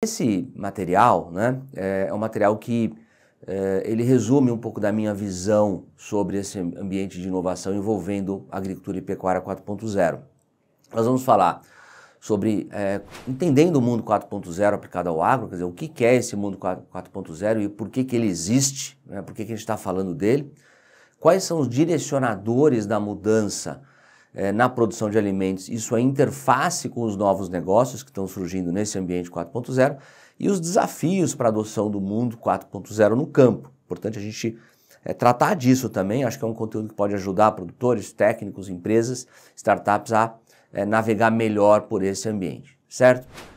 Esse material né, é, é um material que é, ele resume um pouco da minha visão sobre esse ambiente de inovação envolvendo agricultura e pecuária 4.0. Nós vamos falar sobre é, entendendo o mundo 4.0 aplicado ao agro, quer dizer, o que é esse mundo 4.0 e por que, que ele existe, né, por que, que a gente está falando dele, quais são os direcionadores da mudança é, na produção de alimentos, isso é interface com os novos negócios que estão surgindo nesse ambiente 4.0 e os desafios para a adoção do mundo 4.0 no campo. Importante a gente é, tratar disso também, acho que é um conteúdo que pode ajudar produtores, técnicos, empresas, startups a é, navegar melhor por esse ambiente, certo?